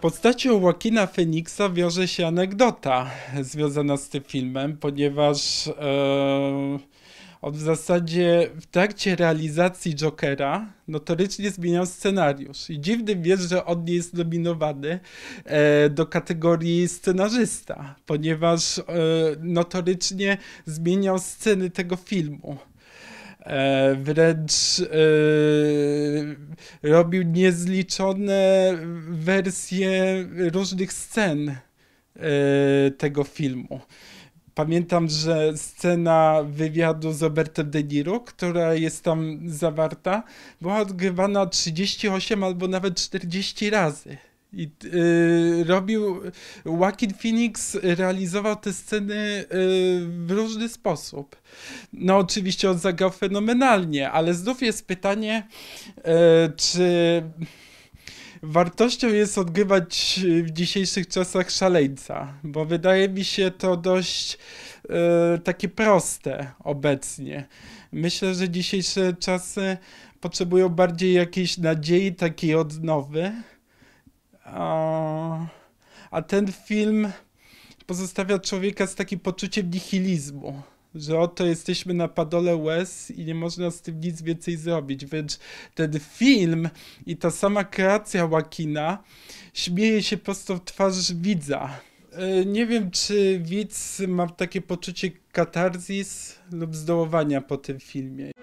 postacią Joaquina Phoenixa wiąże się anegdota związana z tym filmem, ponieważ e, on w zasadzie w trakcie realizacji Jokera notorycznie zmieniał scenariusz. I dziwnym jest, że on nie jest nominowany e, do kategorii scenarzysta, ponieważ e, notorycznie zmieniał sceny tego filmu. E, wręcz e, robił niezliczone wersje różnych scen e, tego filmu. Pamiętam, że scena wywiadu z Robertem De Niro, która jest tam zawarta, była odgrywana 38 albo nawet 40 razy. I y, robił. Joaquin Phoenix realizował te sceny y, w różny sposób. No, oczywiście on zagrał fenomenalnie, ale znów jest pytanie, y, czy wartością jest odgrywać w dzisiejszych czasach szaleńca, bo wydaje mi się to dość y, takie proste obecnie. Myślę, że dzisiejsze czasy potrzebują bardziej jakiejś nadziei, takiej odnowy. A, a ten film pozostawia człowieka z takim poczuciem nihilizmu że oto jesteśmy na padole łez i nie można z tym nic więcej zrobić. Wręcz ten film i ta sama kreacja Łakina śmieje się prosto w twarz widza. E, nie wiem, czy widz ma takie poczucie katarzis lub zdołowania po tym filmie.